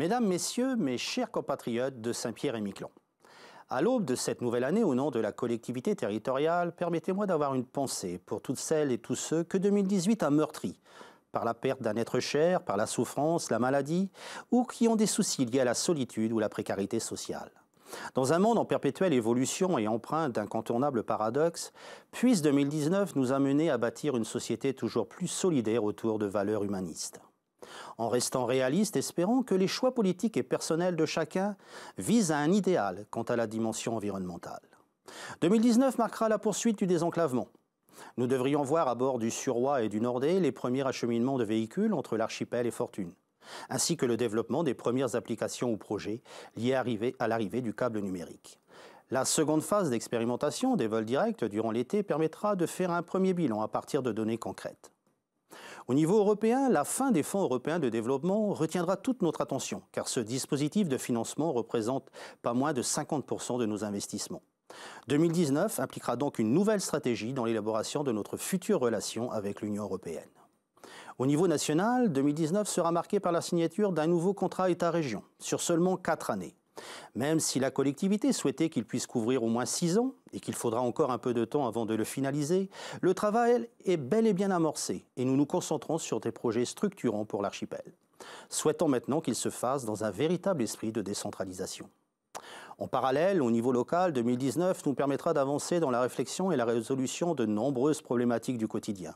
Mesdames, Messieurs, mes chers compatriotes de Saint-Pierre et Miquelon, à l'aube de cette nouvelle année, au nom de la collectivité territoriale, permettez-moi d'avoir une pensée pour toutes celles et tous ceux que 2018 a meurtri par la perte d'un être cher, par la souffrance, la maladie, ou qui ont des soucis liés à la solitude ou la précarité sociale. Dans un monde en perpétuelle évolution et empreint d'incontournables paradoxes, puisse 2019 nous amener à bâtir une société toujours plus solidaire autour de valeurs humanistes en restant réaliste, espérant que les choix politiques et personnels de chacun visent à un idéal quant à la dimension environnementale. 2019 marquera la poursuite du désenclavement. Nous devrions voir à bord du Suroît et du Nordé les premiers acheminements de véhicules entre l'archipel et Fortune, ainsi que le développement des premières applications ou projets liés à l'arrivée du câble numérique. La seconde phase d'expérimentation des vols directs durant l'été permettra de faire un premier bilan à partir de données concrètes. Au niveau européen, la fin des fonds européens de développement retiendra toute notre attention, car ce dispositif de financement représente pas moins de 50% de nos investissements. 2019 impliquera donc une nouvelle stratégie dans l'élaboration de notre future relation avec l'Union européenne. Au niveau national, 2019 sera marqué par la signature d'un nouveau contrat État-région sur seulement 4 années. Même si la collectivité souhaitait qu'il puisse couvrir au moins six ans, et qu'il faudra encore un peu de temps avant de le finaliser, le travail est bel et bien amorcé, et nous nous concentrons sur des projets structurants pour l'archipel. Souhaitons maintenant qu'il se fasse dans un véritable esprit de décentralisation. En parallèle, au niveau local, 2019 nous permettra d'avancer dans la réflexion et la résolution de nombreuses problématiques du quotidien.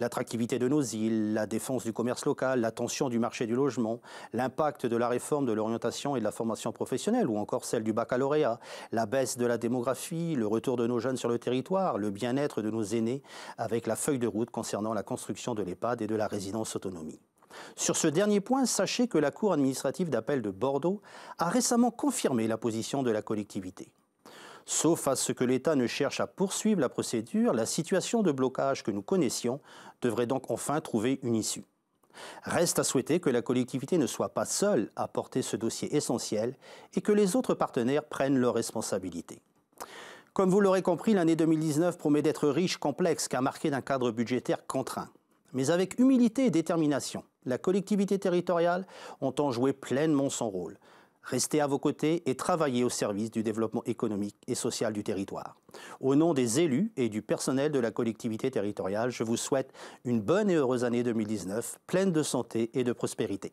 L'attractivité de nos îles, la défense du commerce local, l'attention du marché du logement, l'impact de la réforme de l'orientation et de la formation professionnelle ou encore celle du baccalauréat, la baisse de la démographie, le retour de nos jeunes sur le territoire, le bien-être de nos aînés avec la feuille de route concernant la construction de l'EHPAD et de la résidence autonomie. Sur ce dernier point, sachez que la Cour administrative d'appel de Bordeaux a récemment confirmé la position de la collectivité. Sauf à ce que l'État ne cherche à poursuivre la procédure, la situation de blocage que nous connaissions devrait donc enfin trouver une issue. Reste à souhaiter que la collectivité ne soit pas seule à porter ce dossier essentiel et que les autres partenaires prennent leurs responsabilités. Comme vous l'aurez compris, l'année 2019 promet d'être riche, complexe, car marquée d'un cadre budgétaire contraint. Mais avec humilité et détermination, la collectivité territoriale entend jouer pleinement son rôle. Restez à vos côtés et travaillez au service du développement économique et social du territoire. Au nom des élus et du personnel de la collectivité territoriale, je vous souhaite une bonne et heureuse année 2019, pleine de santé et de prospérité.